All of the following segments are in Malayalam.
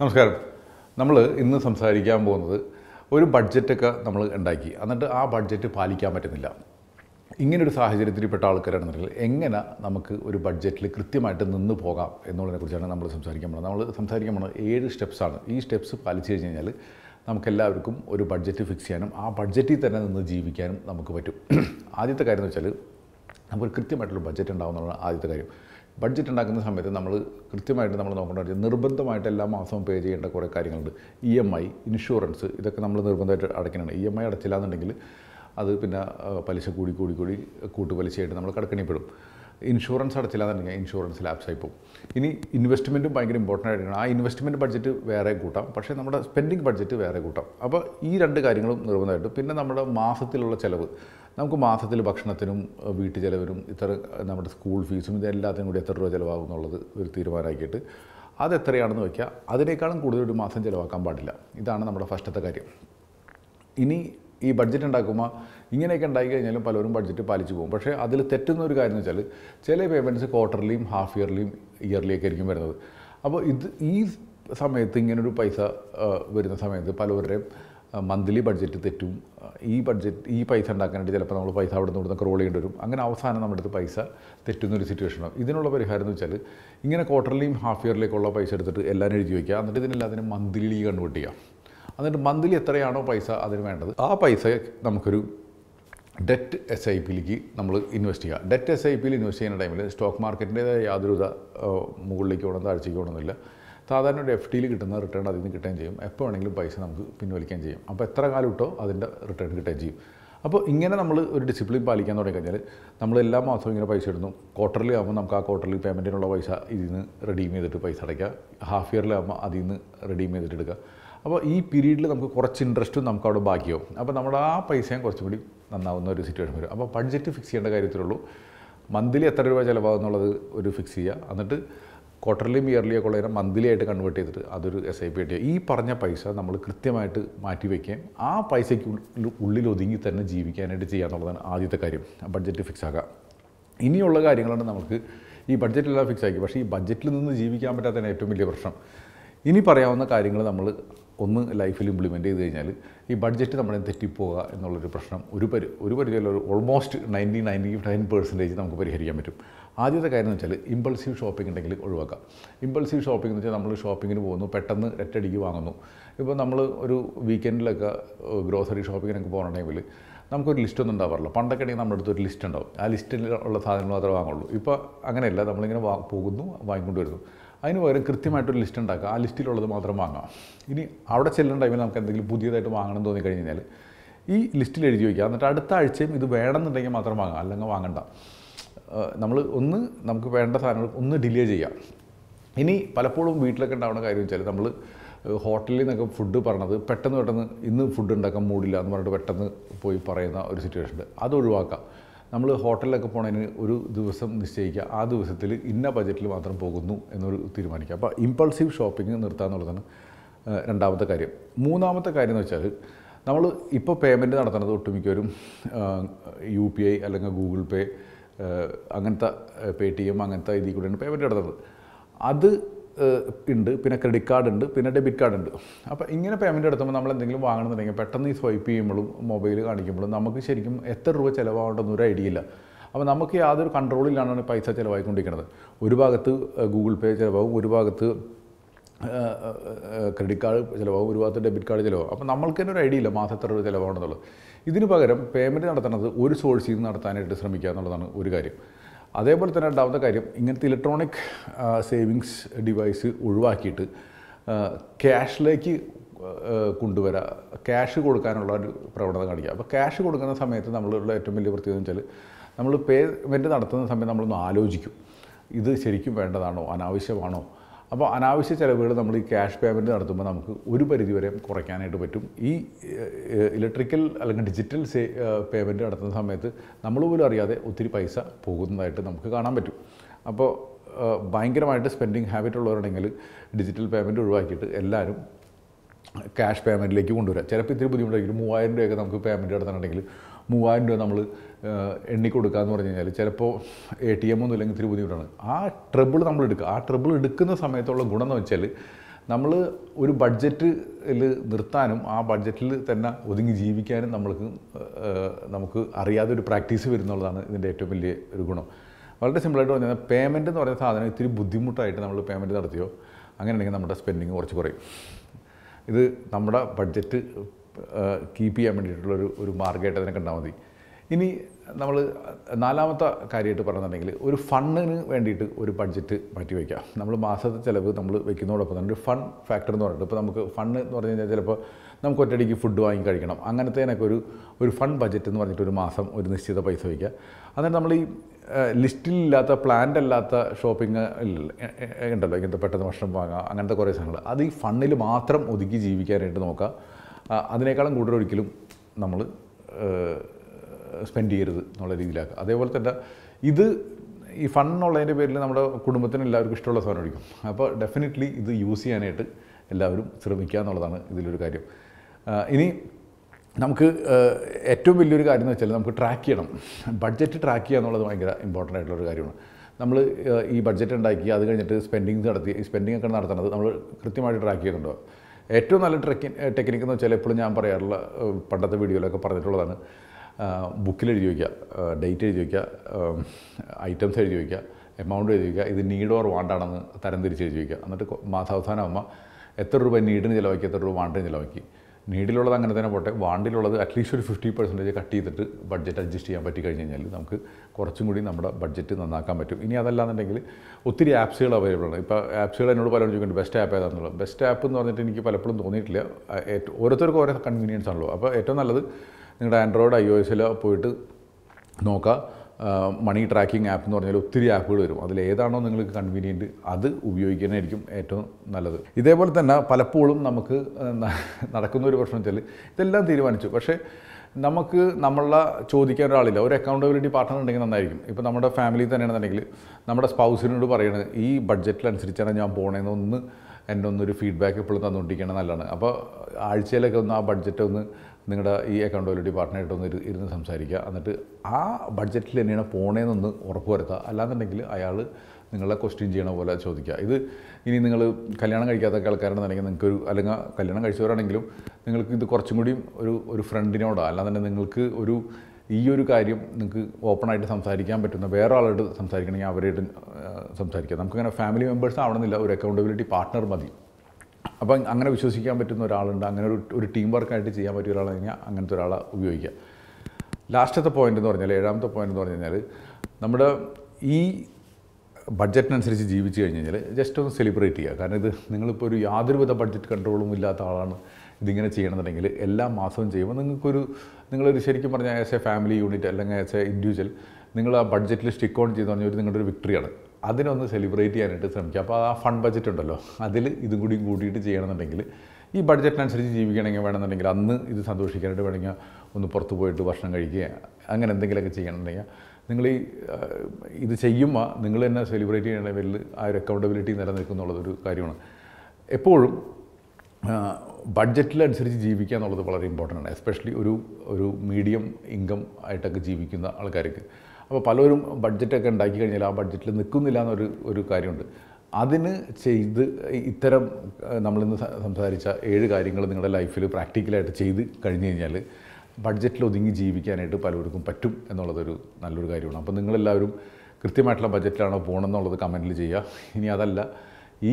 നമസ്കാരം നമ്മൾ ഇന്ന് സംസാരിക്കാൻ പോകുന്നത് ഒരു ബഡ്ജറ്റൊക്കെ നമ്മൾ ഉണ്ടാക്കി എന്നിട്ട് ആ ബഡ്ജറ്റ് പാലിക്കാൻ പറ്റുന്നില്ല ഇങ്ങനൊരു സാഹചര്യത്തിൽപ്പെട്ട ആൾക്കാരാണെന്നുണ്ടെങ്കിൽ എങ്ങനെ നമുക്ക് ഒരു ബഡ്ജറ്റിൽ കൃത്യമായിട്ട് നിന്ന് പോകാം എന്നുള്ളതിനെക്കുറിച്ചാണ് നമ്മൾ സംസാരിക്കാൻ പോകുന്നത് നമ്മൾ സംസാരിക്കാൻ പോകുന്നത് ഏഴ് സ്റ്റെപ്സാണ് ഈ സ്റ്റെപ്സ് പാലിച്ചു കഴിഞ്ഞ് കഴിഞ്ഞാൽ നമുക്കെല്ലാവർക്കും ഒരു ബഡ്ജറ്റ് ഫിക്സ് ചെയ്യാനും ആ ബഡ്ജറ്റിൽ തന്നെ നിന്ന് ജീവിക്കാനും നമുക്ക് പറ്റും ആദ്യത്തെ കാര്യം എന്ന് വെച്ചാൽ നമുക്ക് കൃത്യമായിട്ടുള്ള ബഡ്ജറ്റ് ഉണ്ടാകുന്നതാണ് ആദ്യത്തെ കാര്യം ബഡ്ജറ്റ് ഉണ്ടാക്കുന്ന സമയത്ത് നമ്മൾ കൃത്യമായിട്ട് നമ്മൾ നോക്കേണ്ട നിർബന്ധമായിട്ട് എല്ലാ മാസവും പേ ചെയ്യേണ്ട കുറേ കാര്യങ്ങളുണ്ട് ഇ എം ഐ ഇൻഷുറൻസ് ഇതൊക്കെ നമ്മൾ നിർബന്ധമായിട്ട് അടയ്ക്കണം ഇ e എം ഐ അടച്ചില്ല എന്നുണ്ടെങ്കിൽ അത് പിന്നെ പലിശ കൂടി കൂടി കൂടി കൂട്ടുപലിശയായിട്ട് നമ്മൾ കടക്കണിപ്പെടും ഇൻഷുറൻസ് അടച്ചില്ല എന്നുണ്ടെങ്കിൽ ഇൻഷുറൻസ് ലാപ്സായി പോകും ഇനി ഇൻവെസ്റ്റ്മെൻറ്റും ഭയങ്കര ഇമ്പോർട്ടൻ്റ് ആയിട്ടാണ് ആ ഇൻവെസ്റ്റ്മെൻറ്റ് ബഡ്ജറ്റ് വേറെ കൂട്ടാം പക്ഷേ നമ്മുടെ സ്പെൻഡിങ് ബഡ്ജറ്റ് വേറെ കൂട്ടാം അപ്പോൾ ഈ രണ്ട് കാര്യങ്ങളും നിർബന്ധമായിട്ട് പിന്നെ നമ്മുടെ മാസത്തിലുള്ള ചിലവ് നമുക്ക് മാസത്തിൽ ഭക്ഷണത്തിനും വീട്ടു ചിലവിനും ഇത്ര നമ്മുടെ സ്കൂൾ ഫീസും ഇതെല്ലാത്തിനും കൂടി എത്ര രൂപ ചിലവാകും എന്നുള്ളത് ഒരു തീരുമാനമാക്കിയിട്ട് അത് എത്രയാണെന്ന് വയ്ക്കുക അതിനേക്കാളും കൂടുതൽ ഒരു മാസം ചിലവാക്കാൻ പാടില്ല ഇതാണ് നമ്മുടെ ഫസ്റ്റത്തെ കാര്യം ഇനി ഈ ബഡ്ജറ്റ് ഉണ്ടാക്കുമ്പോൾ ഇങ്ങനെയൊക്കെ ഉണ്ടാക്കി കഴിഞ്ഞാലും പലരും ബഡ്ജറ്റ് പാലിച്ചു പോകും പക്ഷേ അതിൽ തെറ്റുന്ന ഒരു കാര്യം എന്ന് വെച്ചാൽ ചില പേയ്മെൻറ്റ്സ് ക്വാർട്ടർലിയും ഹാഫ് ഇയർലിയും ഇയർലിയൊക്കെ ആയിരിക്കും വരുന്നത് അപ്പോൾ ഇത് ഈ സമയത്ത് ഇങ്ങനൊരു പൈസ വരുന്ന സമയത്ത് പലവരുടെയും മന്ത്ലി ബഡ്ജറ്റ് തെറ്റും ഈ ബഡ്ജറ്റ് ഈ പൈസ ഉണ്ടാക്കാനായിട്ട് ചിലപ്പോൾ നമ്മൾ പൈസ അവിടെ നിന്ന് ഇവിടുന്ന് ക്രോൾ ചെയ്യേണ്ടി വരും അങ്ങനെ അവസാനം നമ്മുടെ അടുത്ത് പൈസ തെറ്റുന്ന ഒരു സിറ്റുവേഷനാണ് ഇതിനുള്ള പരിഹാരം എന്ന് വെച്ചാൽ ഇങ്ങനെ ക്വാർട്ടർലിയും ഹാഫ് ഇയറിലേക്കുള്ള പൈസ എടുത്തിട്ട് എല്ലാം എഴുതി വയ്ക്കുക എന്നിട്ട് ഇതിനെല്ലാത്തിനും മന്ത്ലി കൺവേർട്ട് ചെയ്യുക എന്നിട്ട് മന്ത്ലി എത്രയാണോ പൈസ അതിന് വേണ്ടത് ആ പൈസ നമുക്കൊരു ഡെറ്റ് എസ് ഐ പിയിലേക്ക് നമ്മൾ ഇൻവെസ്റ്റ് ചെയ്യുക ഡെറ്റ് എസ് ഐ പിയിൽ ഇൻവെസ്റ്റ് ചെയ്യുന്ന ടൈമിൽ സ്റ്റോക്ക് മാർക്കറ്റിൻ്റെതായ യാതൊരുവിധ മുകളിലേക്ക് പോകണം താഴ്ചയ്ക്ക് പോകണമെന്നില്ല സാധാരണ ഒരു എഫ് ഡിയിൽ കിട്ടുന്ന റിട്ടേൺ അതിൽ നിന്ന് കിട്ടുകയും ചെയ്യും എപ്പോൾ വേണമെങ്കിലും പൈസ നമുക്ക് പിൻവലിക്കുകയും ചെയ്യും അപ്പോൾ എത്ര കാലം ഇട്ടോ അതിൻ്റെ റിട്ടേൺ കിട്ടുകയും ചെയ്യും അപ്പോൾ ഇങ്ങനെ നമ്മൾ ഒരു ഡിസിപ്ലിൻ പാലിക്കാൻ തുടങ്ങിക്കഴിഞ്ഞാൽ നമ്മൾ എല്ലാ മാസവും ഇങ്ങനെ പൈസ ഇടുന്നു ക്വാർട്ടർലി ആകുമ്പോൾ നമുക്ക് ആ ക്വാർട്ടർലി പേയ്മെൻറ്റിനുള്ള പൈസ ഇതിൽ നിന്ന് റെഡീം ചെയ്തിട്ട് പൈസ അടയ്ക്കുക ഹാഫ് ആകുമ്പോൾ അതിൽ നിന്ന് റെഡീം ചെയ്തിട്ട് എടുക്കുക അപ്പോൾ ഈ പീരീഡിൽ നമുക്ക് കുറച്ച് ഇൻട്രസ്റ്റും നമുക്ക് അവിടെ ബാക്കിയാവും അപ്പോൾ നമ്മുടെ ആ പൈസയും കുറച്ചും കൂടി നന്നാവുന്ന ഒരു സിറ്റുവേഷൻ വരും അപ്പോൾ ബഡ്ജറ്റ് ഫിക്സ് ചെയ്യേണ്ട കാര്യത്തിലുള്ളൂ മന്ത്ലി എത്ര രൂപ ചിലവാകുന്നുള്ളത് ഒരു ഫിക്സ് ചെയ്യുക എന്നിട്ട് ക്വാർട്ടർലിയും ഇയർലി ഒക്കെ ഉള്ളതിനെ മന്ത്ലി ആയിട്ട് കൺവേർട്ട് ചെയ്തിട്ട് അതൊരു എസ് ഐ പി ആയിട്ട് ഈ പറഞ്ഞ പൈസ നമ്മൾ കൃത്യമായിട്ട് മാറ്റി വയ്ക്കുകയും ആ പൈസയ്ക്ക് ഉള്ളിൽ ഒതുങ്ങി തന്നെ ജീവിക്കാനായിട്ട് ചെയ്യുക എന്നുള്ളതാണ് ആദ്യത്തെ കാര്യം ബഡ്ജറ്റ് ഫിക്സ് ആക്കുക ഇനിയുള്ള കാര്യങ്ങളാണ് നമുക്ക് ഈ ബഡ്ജറ്റിലെല്ലാം ഫിക്സ് ആക്കി പക്ഷേ ഈ ബഡ്ജറ്റിൽ നിന്ന് ജീവിക്കാൻ പറ്റാത്തതിന് ഏറ്റവും വലിയ പ്രശ്നം ഇനി പറയാവുന്ന കാര്യങ്ങൾ നമ്മൾ ഒന്ന് ലൈഫിൽ ഇംപ്ലിമെൻ്റ് ചെയ്ത് കഴിഞ്ഞാൽ ഈ ബഡ്ജറ്റ് നമ്മളെ തെറ്റിപ്പോകുക എന്നുള്ളൊരു പ്രശ്നം ഒരു പരി ഒരു പരിചയമില്ല ഒരു almost ninety ninety nine percentage നമുക്ക് പരിഹരിക്കാൻ പറ്റും ആദ്യത്തെ കാര്യം എന്ന് വെച്ചാൽ ഇമ്പൾസീവ് ഷോപ്പിംഗ് ഉണ്ടെങ്കിൽ ഒഴിവാക്കാം ഇമ്പൾസീവ് ഷോപ്പിംഗ് എന്ന് വെച്ചാൽ നമ്മൾ ഷോപ്പിങ്ങിന് പോകുന്നു പെട്ടെന്ന് ഒറ്റടിക്ക് വാങ്ങുന്നു ഇപ്പോൾ നമ്മൾ ഒരു വീക്കെൻഡിലൊക്കെ ഗ്രോസറി ഷോപ്പിങ്ങിനൊക്കെ പോകണമെങ്കിൽ നമുക്കൊരു ലിസ്റ്റ് ഒന്നും ഉണ്ടാവാറില്ല പണ്ടൊക്കെ ആണെങ്കിൽ നമ്മുടെ അടുത്തൊരു ലിസ്റ്റ് ഉണ്ടാവും ആ ലിസ്റ്റിൽ ഉള്ള സാധനങ്ങൾ മാത്രമേ വാങ്ങുള്ളൂ ഇപ്പോൾ അങ്ങനെയല്ല നമ്മളിങ്ങനെ വാ പോകുന്നു വാങ്ങിക്കൊണ്ട് വരുന്നു അതിന് പകരം കൃത്യമായിട്ടൊരു ലിസ്റ്റ് ഉണ്ടാക്കുക ആ ലിസ്റ്റിലുള്ളത് മാത്രം വാങ്ങാം ഇനി അവിടെ ചെല്ലുന്ന ടൈമിൽ നമുക്ക് എന്തെങ്കിലും പുതിയതായിട്ട് വാങ്ങണം തോന്നി കഴിഞ്ഞാൽ ഈ ലിസ്റ്റിൽ എഴുതി വയ്ക്കുക എന്നിട്ട് അടുത്ത ആഴ്ചയും ഇത് വേണമെന്നുണ്ടെങ്കിൽ മാത്രം വാങ്ങാം അല്ലെങ്കിൽ വാങ്ങണ്ട നമ്മൾ ഒന്ന് നമുക്ക് വേണ്ട സാധനങ്ങൾ ഒന്ന് ഡിലേ ചെയ്യാം ഇനി പലപ്പോഴും വീട്ടിലൊക്കെ ഉണ്ടാവുന്ന കാര്യം വെച്ചാൽ നമ്മൾ ഹോട്ടലിൽ നിന്നൊക്കെ ഫുഡ് പറഞ്ഞത് പെട്ടെന്ന് പെട്ടെന്ന് ഇന്ന് ഫുഡ് ഉണ്ടാക്കാൻ മൂടില്ല എന്ന് പറഞ്ഞിട്ട് പെട്ടെന്ന് പോയി പറയുന്ന ഒരു സിറ്റുവേഷൻ ഉണ്ട് അത് ഒഴിവാക്കാം നമ്മൾ ഹോട്ടലിലൊക്കെ പോകണതിന് ഒരു ദിവസം നിശ്ചയിക്കുക ആ ദിവസത്തിൽ ഇന്ന ബജറ്റിൽ മാത്രം പോകുന്നു എന്നൊരു തീരുമാനിക്കുക അപ്പോൾ ഇമ്പൾസീവ് ഷോപ്പിംഗ് നിർത്തുക എന്നുള്ളതാണ് രണ്ടാമത്തെ കാര്യം മൂന്നാമത്തെ കാര്യം എന്ന് വെച്ചാൽ നമ്മൾ ഇപ്പോൾ പേയ്മെൻറ്റ് നടത്തുന്നത് ഒട്ടുമിക്കവരും യു പി ഐ അല്ലെങ്കിൽ ഗൂഗിൾ പേ അങ്ങനത്തെ പേ ടി എം അങ്ങനത്തെ ഇതിൽ കൂടെയാണ് പേയ്മെൻറ്റ് നടത്തുന്നത് അത് ഉണ്ട് പിന്നെ ക്രെഡിറ്റ് കാർഡ് ഉണ്ട് പിന്നെ ഡെബിറ്റ് കാർഡ് ഉണ്ട് അപ്പോൾ ഇങ്ങനെ പേയ്മെൻറ്റ് എടുത്തുമ്പോൾ നമ്മൾ എന്തെങ്കിലും വാങ്ങണമെന്നുണ്ടെങ്കിൽ പെട്ടെന്ന് ഈ സ്വൈപ്പ് ചെയ്യുമ്പോഴും മൊബൈൽ കാണിക്കുമ്പോഴും നമുക്ക് ശരിക്കും എത്ര രൂപ ചിലവാകേണ്ടെന്ന് ഒരു ഐഡിയ ഇല്ല അപ്പോൾ നമുക്ക് യാതൊരു കൺട്രോളിലാണ് പൈസ ചിലവായിക്കൊണ്ടിരിക്കുന്നത് ഒരു ഭാഗത്ത് ഗൂഗിൾ പേ ചിലവാകും ഒരു ഭാഗത്ത് ക്രെഡിറ്റ് കാർഡ് ചിലവാകും ഒരു ഭാഗത്ത് ഡെബിറ്റ് കാർഡ് ചിലവാകും അപ്പോൾ നമ്മൾക്ക് തന്നെ ഒരു ഐഡിയ ഇല്ല മാസം എത്ര രൂപ ചിലവാണെന്നുള്ളത് ഇതിന് പകരം പേയ്മെൻറ്റ് നടത്തുന്നത് ഒരു സോഴ്സിൽ നിന്ന് നടത്താനായിട്ട് ശ്രമിക്കുക എന്നുള്ളതാണ് ഒരു കാര്യം അതേപോലെ തന്നെ രണ്ടാമത്തെ കാര്യം ഇങ്ങനത്തെ ഇലക്ട്രോണിക് സേവിങ്സ് ഡിവൈസ് ഒഴിവാക്കിയിട്ട് ക്യാഷിലേക്ക് കൊണ്ടുവരാ ക്യാഷ് കൊടുക്കാനുള്ള ഒരു പ്രവണത കാണിക്കുക അപ്പോൾ ക്യാഷ് കൊടുക്കുന്ന സമയത്ത് നമ്മളുള്ള ഏറ്റവും വലിയ പ്രത്യേകത എന്ന് വെച്ചാൽ നമ്മൾ പേയ്മെൻറ്റ് നടത്തുന്ന സമയത്ത് നമ്മളൊന്ന് ആലോചിക്കും ഇത് ശരിക്കും വേണ്ടതാണോ അനാവശ്യമാണോ അപ്പോൾ അനാവശ്യ ചിലവുകൾ നമ്മൾ ഈ ക്യാഷ് പേയ്മെൻറ്റ് നടത്തുമ്പോൾ നമുക്ക് ഒരു പരിധിവരെ കുറയ്ക്കാനായിട്ട് പറ്റും ഈ ഇലക്ട്രിക്കൽ അല്ലെങ്കിൽ ഡിജിറ്റൽ സേ പേയ്മെൻറ്റ് നടത്തുന്ന സമയത്ത് നമ്മൾ പോലും അറിയാതെ ഒത്തിരി പൈസ പോകുന്നതായിട്ട് നമുക്ക് കാണാൻ പറ്റും അപ്പോൾ ഭയങ്കരമായിട്ട് സ്പെൻഡിങ് ഹാബിറ്റ് ഉള്ളവരുണ്ടെങ്കിൽ ഡിജിറ്റൽ പേയ്മെൻറ്റ് ഒഴിവാക്കിയിട്ട് എല്ലാവരും ക്യാഷ് പേയ്മെൻറ്റിലേക്ക് കൊണ്ടുവരാം ചിലപ്പോൾ ഇത്തിരി ബുദ്ധിമുട്ടായിരിക്കും മൂവായിരം രൂപയൊക്കെ നമുക്ക് പേയ്മെൻറ്റ് നടത്തണമെങ്കിൽ മൂവായിരം രൂപ നമ്മൾ എണ്ണിക്കൊടുക്കുക എന്ന് പറഞ്ഞു കഴിഞ്ഞാൽ ചിലപ്പോൾ എ ടി എം ഒന്നും ഇല്ലെങ്കിൽ ഇത്തിരി ബുദ്ധിമുട്ടാണ് ആ ട്രബിൾ നമ്മൾ എടുക്കുക ആ ട്രബിൾ എടുക്കുന്ന സമയത്തുള്ള ഗുണം എന്ന് വെച്ചാൽ നമ്മൾ ഒരു ബഡ്ജറ്റിൽ നിർത്താനും ആ ബഡ്ജറ്റിൽ തന്നെ ഒതുങ്ങി ജീവിക്കാനും നമ്മൾക്ക് നമുക്ക് അറിയാതെ ഒരു പ്രാക്ടീസ് വരുന്നുള്ളതാണ് ഇതിൻ്റെ ഏറ്റവും വലിയ ഒരു ഗുണം വളരെ സിമ്പിളായിട്ട് പറഞ്ഞാൽ പേയ്മെൻറ്റ് എന്ന് പറയുന്ന സാധനം ഇത്തിരി ബുദ്ധിമുട്ടായിട്ട് നമ്മൾ പേയ്മെൻറ്റ് നടത്തിയോ അങ്ങനെയാണെങ്കിൽ നമ്മുടെ സ്പെൻഡിങ് കുറച്ച് കുറയും ഇത് നമ്മുടെ ബഡ്ജറ്റ് കീപ്പ് ചെയ്യാൻ വേണ്ടിയിട്ടുള്ളൊരു ഒരു ഒരു അതിനെ കണ്ടാൽ മതി ഇനി നമ്മൾ നാലാമത്തെ കാര്യമായിട്ട് പറഞ്ഞിട്ടുണ്ടെങ്കിൽ ഒരു ഫണ്ടിന് വേണ്ടിയിട്ട് ഒരു ബഡ്ജറ്റ് മാറ്റി വയ്ക്കാം നമ്മൾ മാസത്തെ ചിലവ് നമ്മൾ വെക്കുന്നതോടൊപ്പം തന്നെ ഒരു ഫൺ ഫാക്ടർ എന്ന് പറഞ്ഞിട്ട് ഇപ്പോൾ നമുക്ക് ഫണ്ട് എന്ന് പറഞ്ഞു കഴിഞ്ഞാൽ ചിലപ്പോൾ നമുക്ക് ഒറ്റയടിക്ക് ഫുഡ് വാങ്ങി കഴിക്കണം അങ്ങനത്തേനൊക്കെ ഒരു ഒരു ഫണ്ട് ബഡ്ജറ്റ് എന്ന് പറഞ്ഞിട്ട് ഒരു മാസം ഒരു നിശ്ചിത പൈസ വയ്ക്കുക അന്നേരം നമ്മൾ ഈ ലിസ്റ്റിലില്ലാത്ത പ്ലാൻഡ് അല്ലാത്ത ഷോപ്പിംഗ് ഉണ്ടല്ലോ ഇങ്ങനത്തെ പെട്ടെന്ന് ഭക്ഷണം വാങ്ങുക അങ്ങനത്തെ കുറേ സാധനങ്ങൾ അത് ഈ ഫണ്ണിൽ മാത്രം ഒതുക്കി ജീവിക്കാനായിട്ട് നോക്കുക അതിനേക്കാളും കൂടുതൽ ഒരിക്കലും നമ്മൾ സ്പെൻഡ് ചെയ്യരുത് എന്നുള്ള രീതിയിലാക്കുക അതേപോലെ തന്നെ ഇത് ഈ ഫണ്ട് എന്നുള്ളതിൻ്റെ പേരിൽ നമ്മുടെ കുടുംബത്തിന് എല്ലാവർക്കും ഇഷ്ടമുള്ള സാധനം ഒഴിക്കും അപ്പോൾ ഡെഫിനറ്റ്ലി ഇത് യൂസ് ചെയ്യാനായിട്ട് എല്ലാവരും ശ്രമിക്കുക എന്നുള്ളതാണ് ഇതിലൊരു കാര്യം ഇനി നമുക്ക് ഏറ്റവും വലിയൊരു കാര്യം എന്ന് വെച്ചാൽ നമുക്ക് ട്രാക്ക് ചെയ്യണം ബഡ്ജറ്റ് ട്രാക്ക് ചെയ്യുക എന്നുള്ളത് ഭയങ്കര ഇമ്പോർട്ടൻ്റ് ആയിട്ടുള്ളൊരു കാര്യമാണ് നമ്മൾ ഈ ബഡ്ജറ്റ് ഉണ്ടാക്കി അത് കഴിഞ്ഞിട്ട് സ്പെൻഡിങ്സ് നടത്തി സ്പെൻഡിങ് ഒക്കെ നടത്തുന്നത് നമ്മൾ കൃത്യമായിട്ട് ട്രാക്ക് ചെയ്യുന്നുണ്ടോ ഏറ്റവും നല്ല ട്രെക്കി ടെക്നിക്ക് എന്ന് വെച്ചാൽ എപ്പോഴും ഞാൻ പറയാറുള്ള പണ്ടത്തെ വീഡിയോയിലൊക്കെ പറഞ്ഞിട്ടുള്ളതാണ് ബുക്കിൽ എഴുതി വയ്ക്കുക ഡേറ്റ് എഴുതി വയ്ക്കുക ഐറ്റംസ് എഴുതി വയ്ക്കുക എമൗണ്ട് എഴുതി വയ്ക്കുക ഇത് നീഡ് ഓർ വാണ്ടാണെന്ന് തരം തിരിച്ച് എഴുതി വയ്ക്കുക എന്നിട്ട് മാസാവസാനമാകുമ്പോൾ എത്ര രൂപ നീഡിന് ചിലവാക്കി എത്ര രൂപ വാണ്ടിന് ചിലവാക്കി നീഡിലുള്ളത് അങ്ങനെ തന്നെ പോട്ടെ വാണ്ടിലുള്ളത് അറ്റ്ലീസ്റ്റ് ഒരു ഫിഫ്റ്റി പെർസെൻറ്റേജ് കട്ട് ചെയ്തിട്ട് ബഡ്ജറ്റ് അഡ്ജസ്റ്റ് ചെയ്യാൻ പറ്റി കഴിഞ്ഞ് കഴിഞ്ഞാൽ നമുക്ക് കുറച്ചും കൂടി നമ്മുടെ ബഡ്ജറ്റ് നന്നാക്കാൻ പറ്റും ഇനി അതല്ലാന്നുണ്ടെങ്കിൽ ഒത്തിരി ആപ്സുകൾ അവൈലബിൾ ആണ് ഇപ്പോൾ ആപ്സുകൾ എന്നോട് പലരും ചോദിക്കുന്നുണ്ട് ബെസ്റ്റ് ആപ്പ് ഏതാണെന്നുള്ളത് ബെസ്റ്റ് ആപ്പ് എന്ന് പറഞ്ഞിട്ട് എനിക്ക് പലപ്പോഴും തോന്നിയിട്ടില്ല ഓരോരുത്തർക്കും ഓരോ കൺവീനിയൻസ് ആണല്ലോ അപ്പോൾ ഏറ്റവും നല്ലത് നിങ്ങളുടെ ആൻഡ്രോയിഡ് ഐ ഒ എസിലോ പോയിട്ട് നോക്കുക മണി ട്രാക്കിംഗ് ആപ്പ് എന്ന് പറഞ്ഞാൽ ഒത്തിരി ആപ്പുകൾ വരും അതിൽ ഏതാണോ നിങ്ങൾക്ക് കൺവീനിയൻറ്റ് അത് ഉപയോഗിക്കാനായിരിക്കും ഏറ്റവും നല്ലത് ഇതേപോലെ തന്നെ പലപ്പോഴും നമുക്ക് നടക്കുന്ന ഒരു പ്രശ്നം വെച്ചാൽ ഇതെല്ലാം തീരുമാനിച്ചു പക്ഷേ നമുക്ക് നമ്മളെ ചോദിക്കാൻ ഒരാളില്ല ഒരു അക്കൗണ്ടബിലിറ്റി പാർട്ണർ ഉണ്ടെങ്കിൽ നന്നായിരിക്കും ഇപ്പോൾ നമ്മുടെ ഫാമിലി തന്നെയാണെന്നുണ്ടെങ്കിൽ നമ്മുടെ സ്പൗസിനോട് പറയണത് ഈ ബഡ്ജറ്റിലനുസരിച്ചാണ് ഞാൻ പോകണേന്നൊന്ന് എൻ്റെ ഒന്നൊരു ഫീഡ്ബാക്ക് എപ്പോഴും തന്നുകൊണ്ടിരിക്കണം നല്ലതാണ് അപ്പോൾ ആഴ്ചയിലൊക്കെ ഒന്ന് ആ ബഡ്ജറ്റ് ഒന്ന് നിങ്ങളുടെ ഈ അക്കൗണ്ടബിലിറ്റി പാർട്ട്ണറായിട്ട് ഒന്ന് ഇരുന്ന് സംസാരിക്കുക എന്നിട്ട് ആ ബഡ്ജറ്റിൽ തന്നെയാണ് പോണേന്നൊന്ന് ഉറപ്പ് വരുത്തുക അല്ലാന്നുണ്ടെങ്കിൽ അയാൾ നിങ്ങളെ ക്വസ്റ്റ്യൻ ചെയ്യണ പോലെ ചോദിക്കുക ഇത് ഇനി നിങ്ങൾ കല്യാണം കഴിക്കാത്ത ആൾക്കാരാണെന്നുണ്ടെങ്കിൽ നിങ്ങൾക്കൊരു അല്ലെങ്കിൽ കല്യാണം കഴിച്ചവരാണെങ്കിലും നിങ്ങൾക്ക് ഇത് കുറച്ചും കൂടിയും ഒരു ഒരു ഫ്രണ്ടിനോടോ അല്ലാന്നുണ്ടെങ്കിൽ നിങ്ങൾക്ക് ഒരു ഈ ഒരു കാര്യം നിങ്ങൾക്ക് ഓപ്പണായിട്ട് സംസാരിക്കാൻ പറ്റുന്ന വേറെ ആളോട് സംസാരിക്കണമെങ്കിൽ അവരായിട്ട് സംസാരിക്കാം നമുക്കിങ്ങനെ ഫാമിലി മെമ്പേഴ്സ് ആവണമെന്നില്ല ഒരു അക്കൗണ്ടബിലിറ്റി പാർട്ട്ണർ മതി അപ്പം അങ്ങനെ വിശ്വസിക്കാൻ പറ്റുന്ന ഒരാളുണ്ട് അങ്ങനെ ഒരു ഒരു ടീം വർക്കായിട്ട് ചെയ്യാൻ പറ്റിയ ഒരാളെ കഴിഞ്ഞാൽ അങ്ങനത്തെ ഒരാളെ ഉപയോഗിക്കുക ലാസ്റ്റത്തെ പോയിന്റ് എന്ന് പറഞ്ഞാൽ ഏഴാമത്തെ പോയിന്റ് എന്ന് പറഞ്ഞു കഴിഞ്ഞാൽ നമ്മുടെ ഈ ബഡ്ജറ്റിനനുസരിച്ച് ജീവിച്ചു കഴിഞ്ഞ് കഴിഞ്ഞാൽ ജസ്റ്റ് ഒന്ന് സെലിബ്രേറ്റ് ചെയ്യുക കാരണം ഇത് നിങ്ങളിപ്പോൾ ഒരു യാതൊരുവിധ ബഡ്ജറ്റ് കൺട്രോളും ഇല്ലാത്ത ആളാണ് ഇതിങ്ങനെ ചെയ്യണമെന്നുണ്ടെങ്കിൽ എല്ലാ മാസവും ചെയ്യുമ്പോൾ നിങ്ങൾക്കൊരു നിങ്ങളൊരു ശരിക്കും പറഞ്ഞാൽ ആസ് എ ഫാമിലി യൂണിറ്റ് അല്ലെങ്കിൽ ആസ് എ ഇൻഡിവിജ്വൽ നിങ്ങൾ ആ ബഡ്ജറ്റിൽ സ്റ്റിക്ക് ഓൺ ചെയ്തു പറഞ്ഞാൽ ഒരു നിങ്ങളുടെ ഒരു വിക്ടറിയാണ് അതിനൊന്ന് സെലിബ്രേറ്റ് ചെയ്യാനായിട്ട് ശ്രമിക്കുക അപ്പോൾ ആ ഫണ്ട് ബഡ്ജറ്റ് ഉണ്ടല്ലോ അതിൽ ഇതും കൂടി കൂട്ടിയിട്ട് ചെയ്യണമെന്നുണ്ടെങ്കിൽ ഈ ബഡ്ജറ്റിനനുസരിച്ച് ജീവിക്കണമെങ്കിൽ വേണമെന്നുണ്ടെങ്കിൽ അന്ന് ഇത് സന്തോഷിക്കാനായിട്ട് വേണമെങ്കിൽ ഒന്ന് പുറത്ത് പോയിട്ട് ഭക്ഷണം കഴിക്കുക അങ്ങനെ എന്തെങ്കിലുമൊക്കെ ചെയ്യണമെന്നുണ്ടെങ്കിൽ നിങ്ങൾ ഈ ഇത് ചെയ്യുമ്പോൾ നിങ്ങൾ തന്നെ സെലിബ്രേറ്റ് ചെയ്യണ പേരിൽ ആ ഒരു അക്കൗണ്ടബിലിറ്റി നിലനിൽക്കുന്നുള്ളതൊരു കാര്യമാണ് എപ്പോഴും ബഡ്ജറ്റിലനുസരിച്ച് ജീവിക്കുക എന്നുള്ളത് വളരെ ഇമ്പോർട്ടൻ്റ് ആണ് എസ്പെഷ്യലി ഒരു ഒരു മീഡിയം ഇൻകം ആയിട്ടൊക്കെ ജീവിക്കുന്ന ആൾക്കാർക്ക് അപ്പോൾ പലരും ബഡ്ജറ്റൊക്കെ ഉണ്ടാക്കി കഴിഞ്ഞാൽ ആ ബഡ്ജറ്റിൽ നിൽക്കുന്നില്ല എന്നൊരു ഒരു കാര്യമുണ്ട് അതിന് ചെയ്ത് ഇത്തരം നമ്മളിന്ന് സംസാരിച്ച ഏഴ് കാര്യങ്ങൾ നിങ്ങളുടെ ലൈഫിൽ പ്രാക്ടിക്കലായിട്ട് ചെയ്ത് കഴിഞ്ഞ് കഴിഞ്ഞാൽ ബഡ്ജറ്റിൽ ഒതുങ്ങി ജീവിക്കാനായിട്ട് പലർക്കും പറ്റും എന്നുള്ളതൊരു നല്ലൊരു കാര്യമാണ് അപ്പോൾ നിങ്ങളെല്ലാവരും കൃത്യമായിട്ടുള്ള ബഡ്ജറ്റിലാണോ പോകണമെന്നുള്ളത് കമൻറ്റിൽ ചെയ്യുക ഇനി അതല്ല ഈ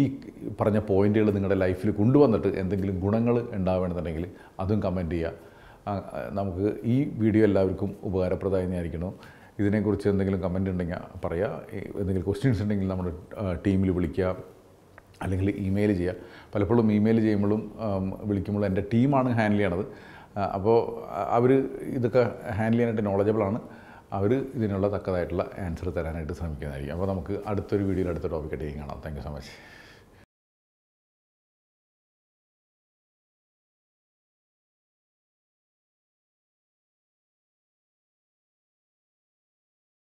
പറഞ്ഞ പോയിന്റുകൾ നിങ്ങളുടെ ലൈഫിൽ കൊണ്ടുവന്നിട്ട് എന്തെങ്കിലും ഗുണങ്ങൾ ഉണ്ടാവണമെന്നുണ്ടെങ്കിൽ അതും കമൻറ്റ് ചെയ്യുക നമുക്ക് ഈ വീഡിയോ എല്ലാവർക്കും ഉപകാരപ്രദമായി ഞാനിരിക്കണം ഇതിനെക്കുറിച്ച് എന്തെങ്കിലും കമൻറ്റ് ഉണ്ടെങ്കിൽ പറയുക എന്തെങ്കിലും ക്വസ്റ്റ്യൻസ് ഉണ്ടെങ്കിൽ നമ്മുടെ ടീമിൽ വിളിക്കുക അല്ലെങ്കിൽ ഇമെയിൽ ചെയ്യുക പലപ്പോഴും ഇമെയിൽ ചെയ്യുമ്പോഴും വിളിക്കുമ്പോഴും എൻ്റെ ടീമാണ് ഹാൻഡിൽ ചെയ്യണത് അപ്പോൾ അവർ ഇതൊക്കെ ഹാൻഡിൽ ചെയ്യാനായിട്ട് നോളജബിളാണ് അവർ ഇതിനുള്ള തക്കതായിട്ടുള്ള ആൻസർ തരാനായിട്ട് ശ്രമിക്കുന്നതായിരിക്കും അപ്പോൾ നമുക്ക് അടുത്തൊരു വീഡിയോയിൽ അടുത്ത ടോപ്പിക്കായിട്ട് കാണാം താങ്ക് യു സോ മച്ച്